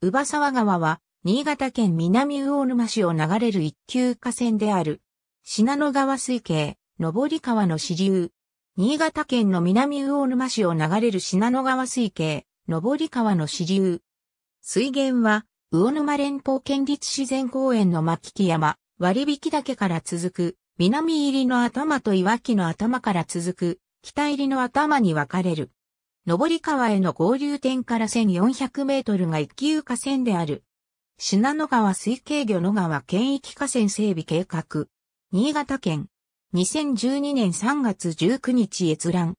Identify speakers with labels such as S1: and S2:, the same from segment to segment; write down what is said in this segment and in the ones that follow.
S1: 宇
S2: 沢川は、新潟県南魚沼市を流れる一級河川である。信濃川水系、上川の支流。新潟県の南魚沼市を流れる信濃川水系、上川の支流。水源は、魚沼連邦県立自然公園の牧木山、割引岳から続く、南入りの頭と岩木の頭から続く、北入りの頭に分かれる。上川への合流点から1400メートルが一級河川である。信濃川水系魚野川県域河川整備計画。新潟県。2012年3月19日閲覧。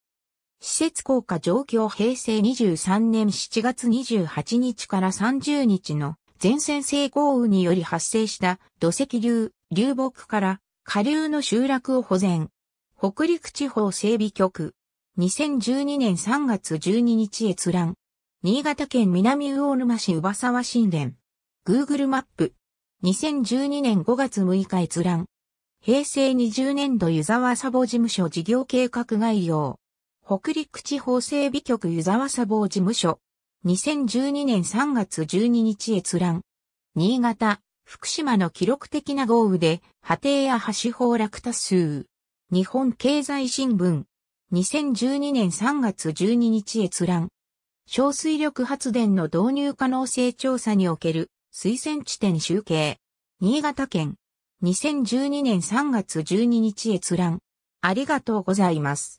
S2: 施設効果状況平成23年7月28日から30日の前線性豪雨により発生した土石流、流木から下流の集落を保全。北陸地方整備局、2012年3月12日閲覧。新潟県南魚沼市宇沢新殿。Google マップ。2012年5月6日閲覧。平成20年度湯沢砂防事務所事業計画概要。北陸地方整備局湯沢砂防事務所。2012年3月12日閲覧。新潟、福島の記録的な豪雨で、波堤や橋崩落多数。日本経済新聞。2012年3月12日閲覧。小水力発電の導入可能性調査における推薦地点集計。新潟県。2012年3月12日閲覧。ありがとうございます。